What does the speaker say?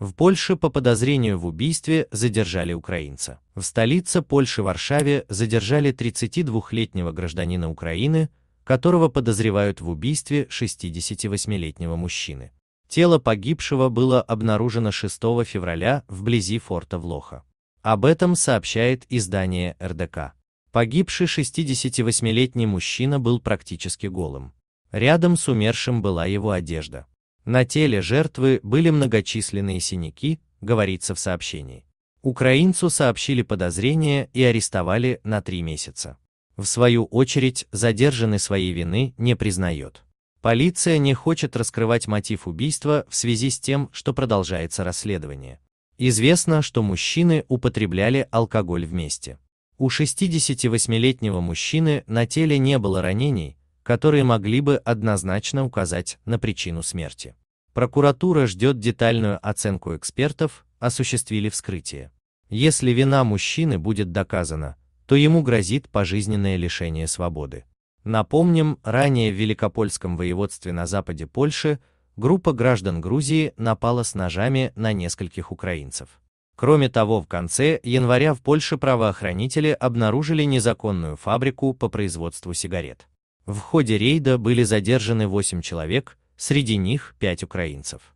В Польше по подозрению в убийстве задержали украинца. В столице Польши Варшаве задержали 32-летнего гражданина Украины, которого подозревают в убийстве 68-летнего мужчины. Тело погибшего было обнаружено 6 февраля вблизи форта Влоха. Об этом сообщает издание РДК. Погибший 68-летний мужчина был практически голым. Рядом с умершим была его одежда. На теле жертвы были многочисленные синяки, говорится в сообщении. Украинцу сообщили подозрения и арестовали на три месяца. В свою очередь, задержанный своей вины не признает. Полиция не хочет раскрывать мотив убийства в связи с тем, что продолжается расследование. Известно, что мужчины употребляли алкоголь вместе. У 68-летнего мужчины на теле не было ранений, которые могли бы однозначно указать на причину смерти. Прокуратура ждет детальную оценку экспертов, осуществили вскрытие. Если вина мужчины будет доказана, то ему грозит пожизненное лишение свободы. Напомним, ранее в Великопольском воеводстве на западе Польши группа граждан Грузии напала с ножами на нескольких украинцев. Кроме того, в конце января в Польше правоохранители обнаружили незаконную фабрику по производству сигарет. В ходе рейда были задержаны 8 человек, среди них 5 украинцев.